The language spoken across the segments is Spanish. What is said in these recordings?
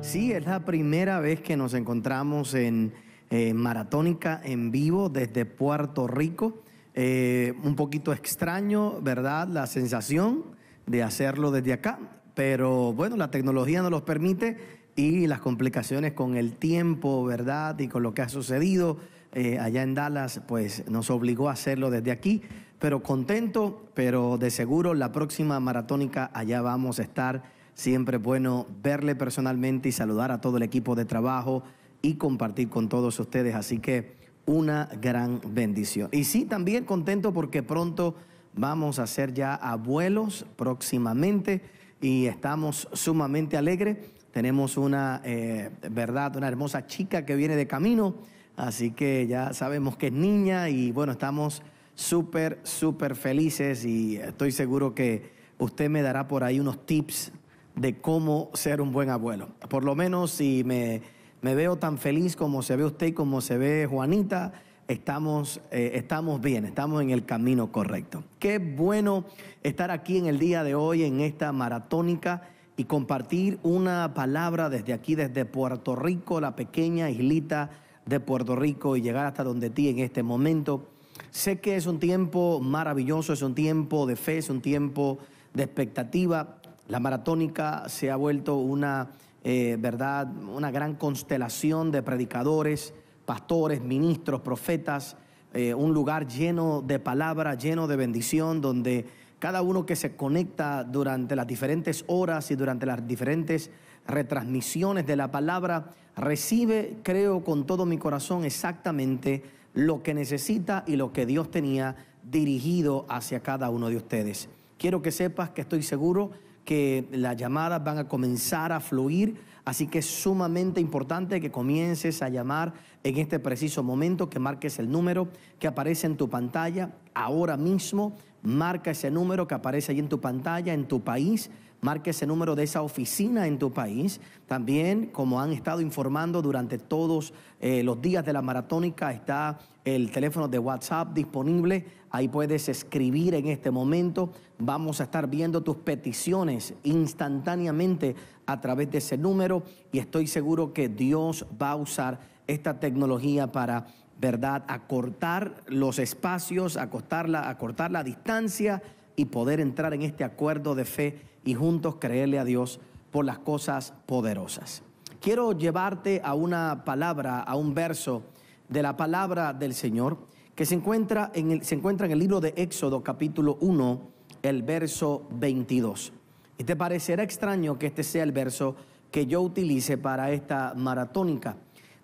Sí, es la primera vez que nos encontramos en eh, Maratónica en vivo desde Puerto Rico. Eh, un poquito extraño, ¿verdad? La sensación de hacerlo desde acá, pero bueno, la tecnología nos los permite y las complicaciones con el tiempo, ¿verdad? Y con lo que ha sucedido. Eh, allá en Dallas, pues nos obligó a hacerlo desde aquí. Pero contento, pero de seguro la próxima maratónica allá vamos a estar. Siempre bueno verle personalmente y saludar a todo el equipo de trabajo y compartir con todos ustedes. Así que una gran bendición. Y sí, también contento porque pronto vamos a ser ya abuelos próximamente y estamos sumamente alegres. Tenemos una, eh, verdad, una hermosa chica que viene de camino Así que ya sabemos que es niña y bueno, estamos súper, súper felices y estoy seguro que usted me dará por ahí unos tips de cómo ser un buen abuelo. Por lo menos si me, veo tan feliz como se ve usted y como se ve Juanita, estamos, eh, estamos bien, estamos en el camino correcto. Qué bueno estar aquí en el día de hoy, en esta maratónica y compartir una palabra desde aquí, desde Puerto Rico, la pequeña islita de Puerto Rico y llegar hasta donde ti en este momento. Sé que es un tiempo maravilloso, es un tiempo de fe, es un tiempo de expectativa. La maratónica se ha vuelto una, eh, ¿verdad? una gran constelación de predicadores, pastores, ministros, profetas, eh, un lugar lleno de palabra, lleno de bendición, donde cada uno que se conecta durante las diferentes horas y durante las diferentes retransmisiones de la palabra, recibe, creo con todo mi corazón, exactamente lo que necesita y lo que Dios tenía dirigido hacia cada uno de ustedes. Quiero que sepas que estoy seguro que las llamadas van a comenzar a fluir, así que es sumamente importante que comiences a llamar en este preciso momento, que marques el número que aparece en tu pantalla ahora mismo, marca ese número que aparece ahí en tu pantalla, en tu país, marque ese número de esa oficina en tu país. También, como han estado informando durante todos eh, los días de la maratónica, está el teléfono de WhatsApp disponible. Ahí puedes escribir en este momento. Vamos a estar viendo tus peticiones instantáneamente a través de ese número y estoy seguro que Dios va a usar esta tecnología para ¿verdad? Acortar los espacios, acortar acortar la distancia y poder entrar en este acuerdo de fe y juntos creerle a Dios por las cosas poderosas. Quiero llevarte a una palabra, a un verso de la palabra del Señor que se encuentra en el, se encuentra en el libro de Éxodo capítulo 1, el verso 22. Y te parecerá extraño que este sea el verso que yo utilice para esta maratónica.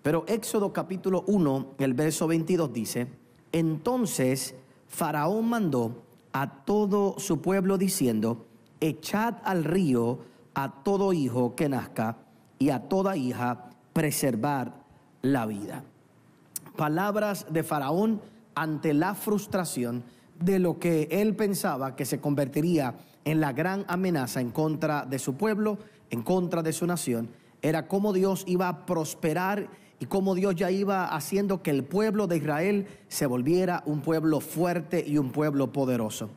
Pero Éxodo capítulo 1, el verso 22 dice, entonces Faraón mandó a todo su pueblo diciendo, echad al río a todo hijo que nazca y a toda hija preservar la vida. Palabras de Faraón ante la frustración de lo que él pensaba que se convertiría en la gran amenaza en contra de su pueblo, en contra de su nación, era cómo Dios iba a prosperar y cómo Dios ya iba haciendo que el pueblo de Israel se volviera un pueblo fuerte y un pueblo poderoso.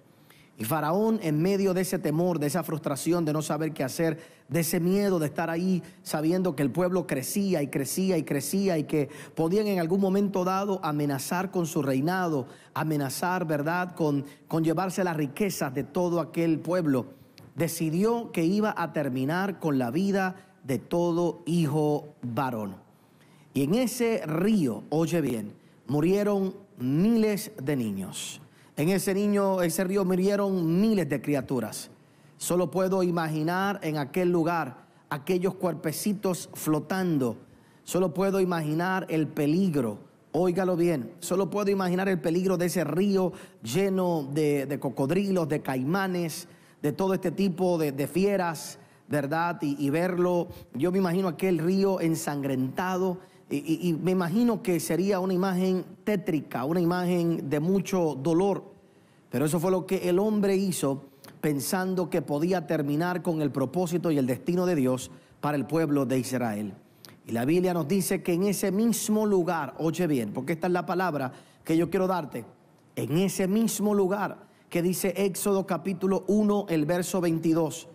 Y Faraón, en medio de ese temor, de esa frustración, de no saber qué hacer, de ese miedo de estar ahí sabiendo que el pueblo crecía y crecía y crecía y que podían en algún momento dado amenazar con su reinado, amenazar, ¿verdad?, con, con llevarse las riquezas de todo aquel pueblo, decidió que iba a terminar con la vida de todo hijo varón. Y en ese río, oye bien, murieron miles de niños en ese niño, ese río murieron miles de criaturas. Solo puedo imaginar en aquel lugar aquellos cuerpecitos flotando. Solo puedo imaginar el peligro. Óigalo bien, solo puedo imaginar el peligro de ese río lleno de, cocodrilos, de caimanes, de todo este tipo de, fieras, ¿verdad? Y, verlo, yo me imagino aquel río ensangrentado y me imagino que sería una imagen tétrica, una imagen de mucho dolor. Pero eso fue lo que el hombre hizo pensando que podía terminar con el propósito y el destino de Dios para el pueblo de Israel. Y la Biblia nos dice que en ese mismo lugar, oye bien, porque esta es la palabra que yo quiero darte, en ese mismo lugar que dice Éxodo capítulo 1, el verso 22,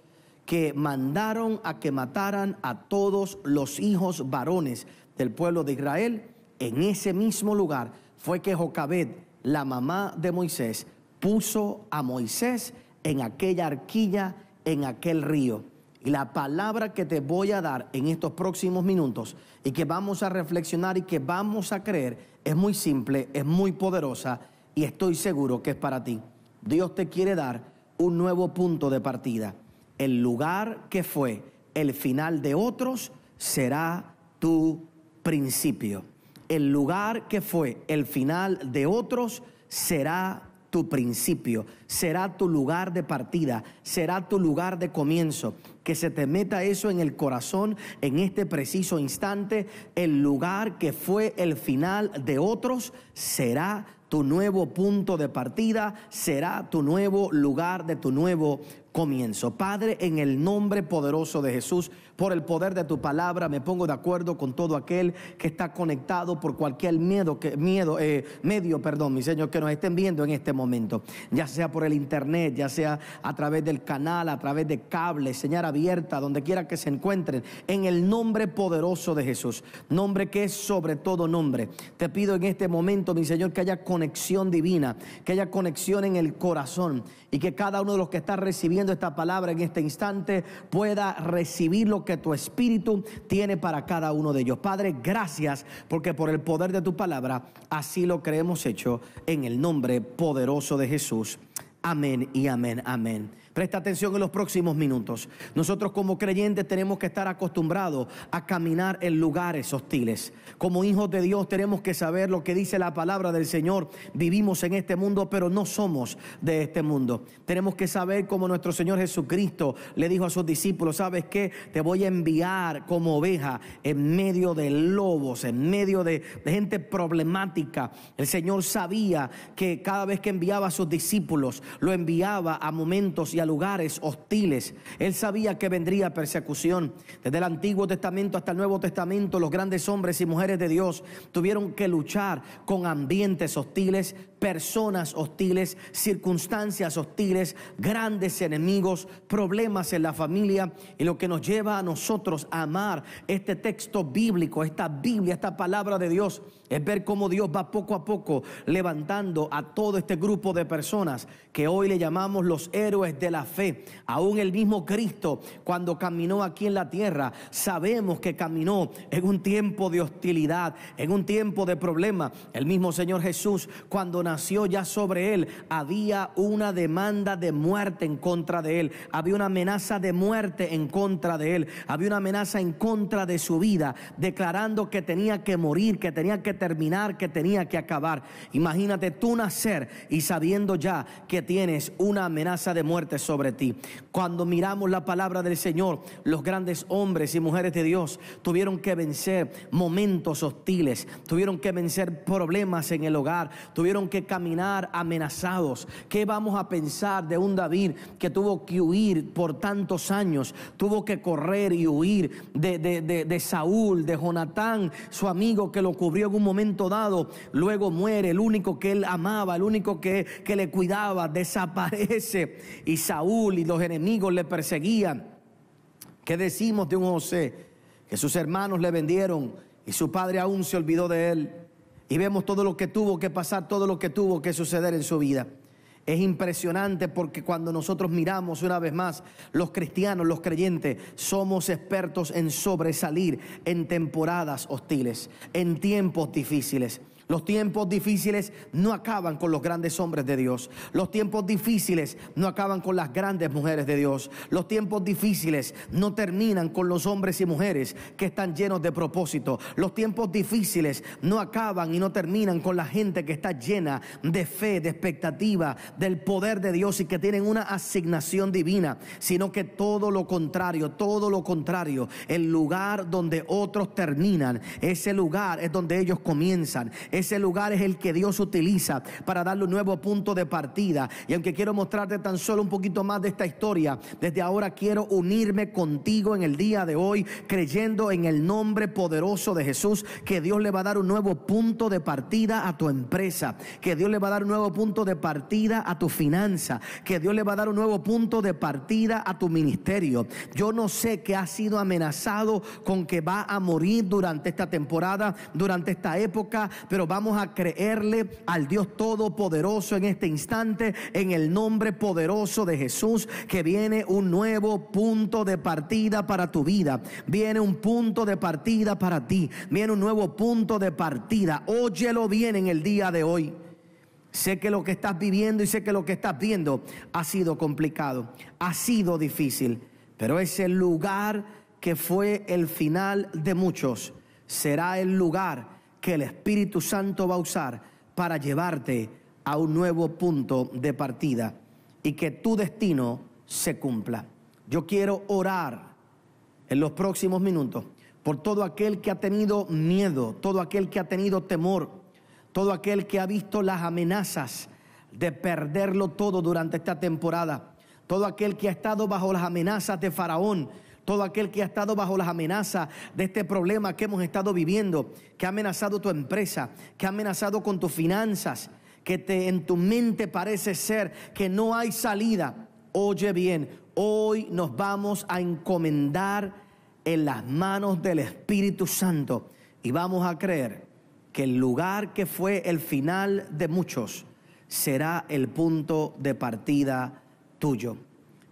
que mandaron a que mataran a todos los hijos varones del pueblo de Israel, en ese mismo lugar fue que Jocabed, la mamá de Moisés, puso a Moisés en aquella arquilla, en aquel río. Y la palabra que te voy a dar en estos próximos minutos y que vamos a reflexionar y que vamos a creer es muy simple, es muy poderosa y estoy seguro que es para ti. Dios te quiere dar un nuevo punto de partida. El lugar que fue el final de otros será tu principio. El lugar que fue el final de otros será principio será tu lugar de partida, será tu lugar de comienzo. Que se te meta eso en el corazón en este preciso instante. El lugar que fue el final de otros será tu nuevo punto de partida, será tu nuevo lugar de tu nuevo comienzo. Padre, en el nombre poderoso de Jesús, por el poder de tu palabra, me pongo de acuerdo con todo aquel que está conectado por cualquier miedo, que, miedo eh, medio, perdón, mi Señor, que nos estén viendo en este momento, ya sea por el internet, ya sea a través del canal, a través de cable, señal abierta, donde quiera que se encuentren, en el nombre poderoso de Jesús, nombre que es sobre todo nombre. Te pido en este momento, mi Señor, que haya conexión divina, que haya conexión en el corazón y que cada uno de los que está recibiendo esta palabra en este instante pueda recibir lo que tu espíritu tiene para cada uno de ellos. Padre, gracias porque por el poder de tu palabra así lo creemos hecho en el nombre poderoso de Jesús. Amén y amén, amén. Presta atención en los próximos minutos. Nosotros como creyentes tenemos que estar acostumbrados a caminar en lugares hostiles. Como hijos de Dios tenemos que saber lo que dice la palabra del Señor. Vivimos en este mundo, pero no somos de este mundo. Tenemos que saber como nuestro Señor Jesucristo le dijo a sus discípulos, ¿sabes qué? Te voy a enviar como oveja en medio de lobos, en medio de, de gente problemática. El Señor sabía que cada vez que enviaba a sus discípulos, lo enviaba a momentos y a lugares hostiles. Él sabía que vendría persecución. Desde el Antiguo Testamento hasta el Nuevo Testamento, los grandes hombres y mujeres de Dios tuvieron que luchar con ambientes hostiles, personas hostiles, circunstancias hostiles, grandes enemigos, problemas en la familia y lo que nos lleva a nosotros a amar este texto bíblico, esta Biblia, esta palabra de Dios, es ver cómo Dios va poco a poco levantando a todo este grupo de personas que hoy le llamamos los héroes de la la fe. Aún el mismo Cristo, cuando caminó aquí en la tierra, sabemos que caminó en un tiempo de hostilidad, en un tiempo de problema. El mismo Señor Jesús, cuando nació ya sobre él, había una demanda de muerte en contra de él. Había una amenaza de muerte en contra de él. Había una amenaza en contra de su vida, declarando que tenía que morir, que tenía que terminar, que tenía que acabar. Imagínate tú nacer y sabiendo ya que tienes una amenaza de muerte sobre ti. Cuando miramos la palabra del Señor, los grandes hombres y mujeres de Dios tuvieron que vencer momentos hostiles, tuvieron que vencer problemas en el hogar, tuvieron que caminar amenazados. ¿Qué vamos a pensar de un David que tuvo que huir por tantos años? Tuvo que correr y huir de, Saúl, de Jonatán, su amigo que lo cubrió en un momento dado, luego muere, el único que él amaba, el único que, le cuidaba, desaparece y y los enemigos le perseguían. ¿Qué decimos de un José? Que sus hermanos le vendieron y su padre aún se olvidó de él. Y vemos todo lo que tuvo que pasar, todo lo que tuvo que suceder en su vida. Es impresionante porque cuando nosotros miramos una vez más, los cristianos, los creyentes, somos expertos en sobresalir en temporadas hostiles, en tiempos difíciles. Los tiempos difíciles no acaban con los grandes hombres de Dios. Los tiempos difíciles no acaban con las grandes mujeres de Dios. Los tiempos difíciles no terminan con los hombres y mujeres que están llenos de propósito. Los tiempos difíciles no acaban y no terminan con la gente que está llena de fe, de expectativa, del poder de Dios y que tienen una asignación divina, sino que todo lo contrario, todo lo contrario, el lugar donde otros terminan, ese lugar es donde ellos comienzan ese lugar es el que Dios utiliza para darle un nuevo punto de partida. Y aunque quiero mostrarte tan solo un poquito más de esta historia, desde ahora quiero unirme contigo en el día de hoy, creyendo en el nombre poderoso de Jesús, que Dios le va a dar un nuevo punto de partida a tu empresa, que Dios le va a dar un nuevo punto de partida a tu finanza, que Dios le va a dar un nuevo punto de partida a tu ministerio. Yo no sé que ha sido amenazado con que va a morir durante esta temporada, durante esta época, pero vamos a creerle al Dios Todopoderoso en este instante, en el nombre poderoso de Jesús, que viene un nuevo punto de partida para tu vida. Viene un punto de partida para ti. Viene un nuevo punto de partida. Óyelo bien en el día de hoy. Sé que lo que estás viviendo y sé que lo que estás viendo ha sido complicado, ha sido difícil, pero ese lugar que fue el final de muchos será el lugar que el Espíritu Santo va a usar para llevarte a un nuevo punto de partida y que tu destino se cumpla. Yo quiero orar en los próximos minutos por todo aquel que ha tenido miedo, todo aquel que ha tenido temor, todo aquel que ha visto las amenazas de perderlo todo durante esta temporada, todo aquel que ha estado bajo las amenazas de Faraón, todo aquel que ha estado bajo las amenazas de este problema que hemos estado viviendo, que ha amenazado tu empresa, que ha amenazado con tus finanzas, que te, en tu mente parece ser que no hay salida. Oye bien, hoy nos vamos a encomendar en las manos del Espíritu Santo y vamos a creer que el lugar que fue el final de muchos será el punto de partida tuyo.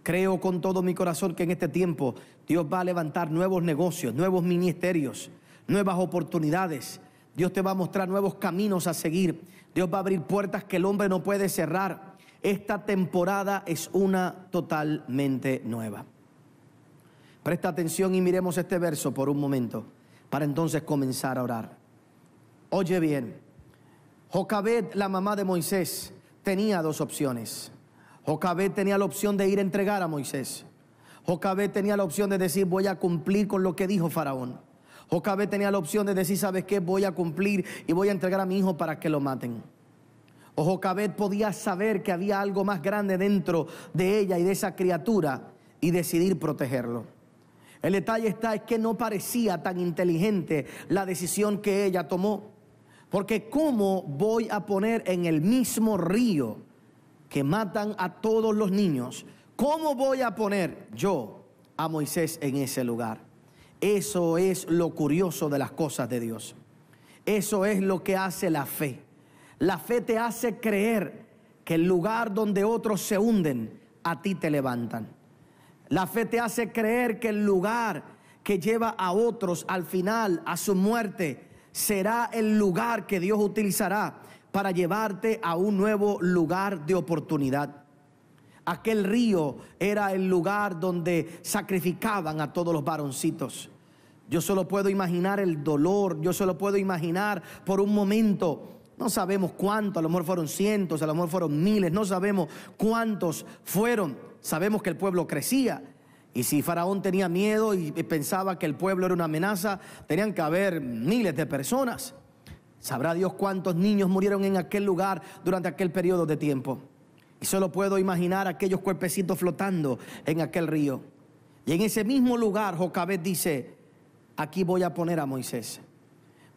Creo con todo mi corazón que en este tiempo Dios va a levantar nuevos negocios, nuevos ministerios, nuevas oportunidades. Dios te va a mostrar nuevos caminos a seguir. Dios va a abrir puertas que el hombre no puede cerrar. Esta temporada es una totalmente nueva. Presta atención y miremos este verso por un momento para entonces comenzar a orar. Oye bien, Jocabet la mamá de Moisés, tenía dos opciones. Jocabet tenía la opción de ir a entregar a Moisés ...Jocabet tenía la opción de decir, voy a cumplir con lo que dijo Faraón. ...Jocabet tenía la opción de decir, ¿sabes qué? Voy a cumplir y voy a entregar a mi hijo para que lo maten. O Jocabet podía saber que había algo más grande dentro de ella y de esa criatura y decidir protegerlo. El detalle está es que no parecía tan inteligente la decisión que ella tomó. Porque ¿cómo voy a poner en el mismo río que matan a todos los niños? ¿Cómo voy a poner yo a Moisés en ese lugar? Eso es lo curioso de las cosas de Dios. Eso es lo que hace la fe. La fe te hace creer que el lugar donde otros se hunden, a ti te levantan. La fe te hace creer que el lugar que lleva a otros al final, a su muerte, será el lugar que Dios utilizará para llevarte a un nuevo lugar de oportunidad. Aquel río era el lugar donde sacrificaban a todos los varoncitos. Yo solo puedo imaginar el dolor, yo solo puedo imaginar por un momento, no sabemos cuántos, a lo mejor fueron cientos, a lo mejor fueron miles, no sabemos cuántos fueron. Sabemos que el pueblo crecía, y si Faraón tenía miedo y pensaba que el pueblo era una amenaza, tenían que haber miles de personas. Sabrá Dios cuántos niños murieron en aquel lugar durante aquel periodo de tiempo. Y solo puedo imaginar aquellos cuerpecitos flotando en aquel río. Y en ese mismo lugar Jocabet dice, aquí voy a poner a Moisés.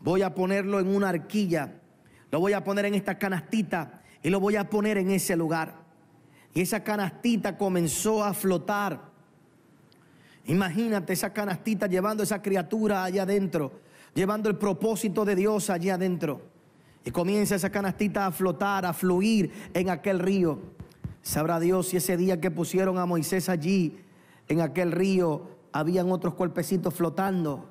Voy a ponerlo en una arquilla, lo voy a poner en esta canastita y lo voy a poner en ese lugar. Y esa canastita comenzó a flotar. Imagínate esa canastita llevando esa criatura allá adentro, llevando el propósito de Dios allá adentro. Y comienza esa canastita a flotar, a fluir en aquel río. Sabrá Dios si ese día que pusieron a Moisés allí, en aquel río, habían otros cuerpecitos flotando.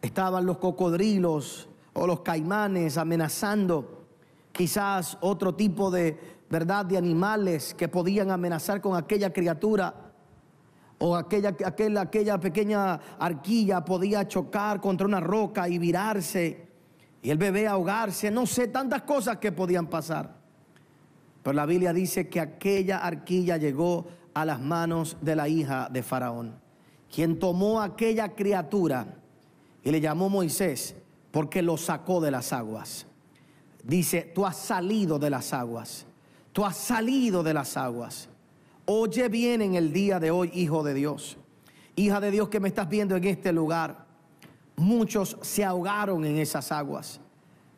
Estaban los cocodrilos o los caimanes amenazando. Quizás otro tipo de verdad de animales que podían amenazar con aquella criatura o aquella, aquella pequeña arquilla podía chocar contra una roca y virarse y el bebé ahogarse, no sé, tantas cosas que podían pasar. Pero la Biblia dice que aquella arquilla llegó a las manos de la hija de Faraón, quien tomó aquella criatura y le llamó Moisés porque lo sacó de las aguas. Dice, tú has salido de las aguas, tú has salido de las aguas. Oye bien en el día de hoy, hijo de Dios, hija de Dios que me estás viendo en este lugar. Muchos se ahogaron en esas aguas,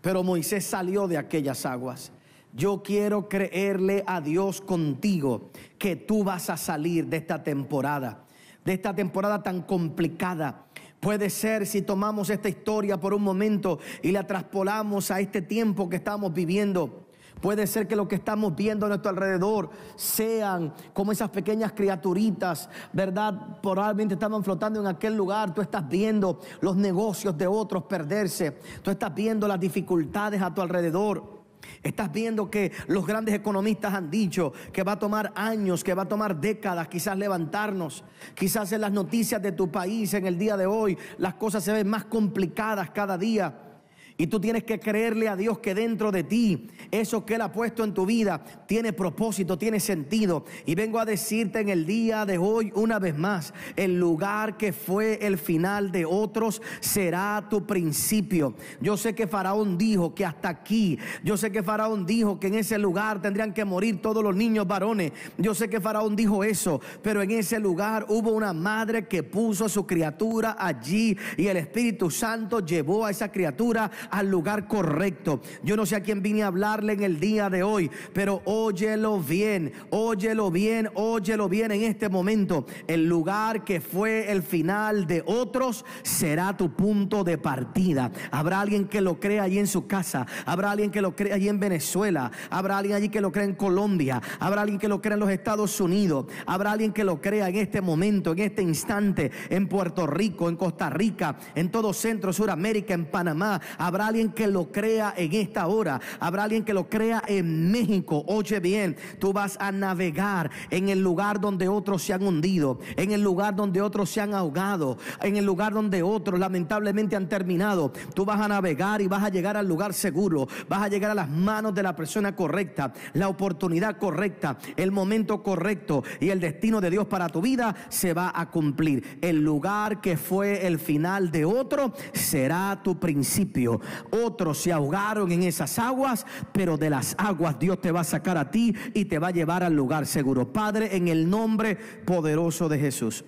pero Moisés salió de aquellas aguas. Yo quiero creerle a Dios contigo que tú vas a salir de esta temporada, de esta temporada tan complicada. Puede ser si tomamos esta historia por un momento y la traspolamos a este tiempo que estamos viviendo. Puede ser que lo que estamos viendo a nuestro alrededor sean como esas pequeñas criaturitas, ¿verdad? Probablemente estaban flotando en aquel lugar. Tú estás viendo los negocios de otros perderse. Tú estás viendo las dificultades a tu alrededor. Estás viendo que los grandes economistas han dicho que va a tomar años, que va a tomar décadas quizás levantarnos. Quizás en las noticias de tu país en el día de hoy las cosas se ven más complicadas cada día. Y tú tienes que creerle a Dios que dentro de ti, eso que Él ha puesto en tu vida, tiene propósito, tiene sentido. Y vengo a decirte en el día de hoy, una vez más, el lugar que fue el final de otros será tu principio. Yo sé que Faraón dijo que hasta aquí, yo sé que Faraón dijo que en ese lugar tendrían que morir todos los niños varones. Yo sé que Faraón dijo eso, pero en ese lugar hubo una madre que puso a su criatura allí y el Espíritu Santo llevó a esa criatura al lugar correcto. Yo no sé a quién vine a hablarle en el día de hoy, pero óyelo bien, óyelo bien, óyelo bien en este momento. El lugar que fue el final de otros será tu punto de partida. Habrá alguien que lo crea allí en su casa, habrá alguien que lo crea allí en Venezuela, habrá alguien allí que lo crea en Colombia, habrá alguien que lo crea en los Estados Unidos, habrá alguien que lo crea en este momento, en este instante, en Puerto Rico, en Costa Rica, en todo Centro, Suramérica, en Panamá, Habrá alguien que lo crea en esta hora. Habrá alguien que lo crea en México. Oye bien, tú vas a navegar en el lugar donde otros se han hundido, en el lugar donde otros se han ahogado, en el lugar donde otros lamentablemente han terminado. Tú vas a navegar y vas a llegar al lugar seguro. Vas a llegar a las manos de la persona correcta, la oportunidad correcta, el momento correcto y el destino de Dios para tu vida se va a cumplir. El lugar que fue el final de otro será tu principio. Otros se ahogaron en esas aguas, pero de las aguas Dios te va a sacar a ti y te va a llevar al lugar seguro. Padre, en el nombre poderoso de Jesús.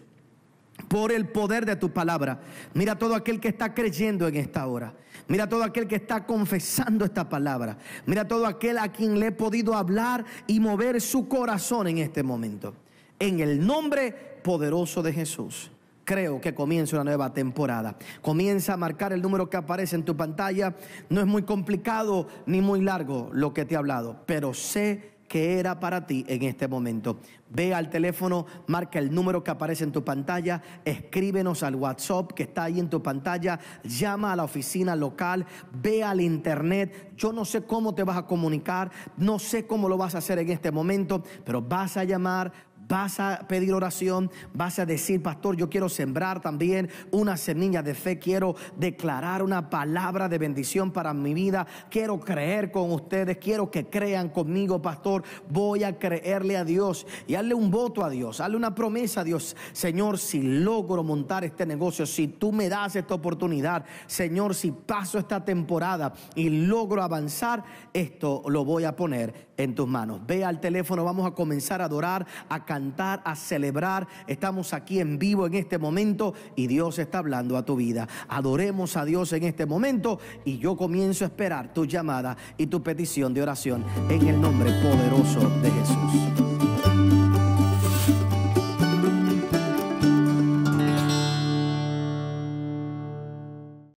Por el poder de tu palabra. Mira todo aquel que está creyendo en esta hora. Mira todo aquel que está confesando esta palabra. Mira todo aquel a quien le he podido hablar y mover su corazón en este momento. En el nombre poderoso de Jesús creo que comienza una nueva temporada. Comienza a marcar el número que aparece en tu pantalla. No es muy complicado ni muy largo lo que te he hablado, pero sé que era para ti en este momento. Ve al teléfono, marca el número que aparece en tu pantalla, escríbenos al WhatsApp que está ahí en tu pantalla, llama a la oficina local, ve al internet. Yo no sé cómo te vas a comunicar, no sé cómo lo vas a hacer en este momento, pero vas a llamar, vas a pedir oración, vas a decir, pastor, yo quiero sembrar también una semilla de fe, quiero declarar una palabra de bendición para mi vida, quiero creer con ustedes, quiero que crean conmigo, pastor, voy a creerle a Dios y hazle un voto a Dios, hazle una promesa a Dios, Señor, si logro montar este negocio, si tú me das esta oportunidad, Señor, si paso esta temporada y logro avanzar, esto lo voy a poner en tus manos. Ve al teléfono, vamos a comenzar a adorar, a cantar cantar, a celebrar. Estamos aquí en vivo en este momento y Dios está hablando a tu vida. Adoremos a Dios en este momento y yo comienzo a esperar tu llamada y tu petición de oración en el nombre poderoso de Jesús.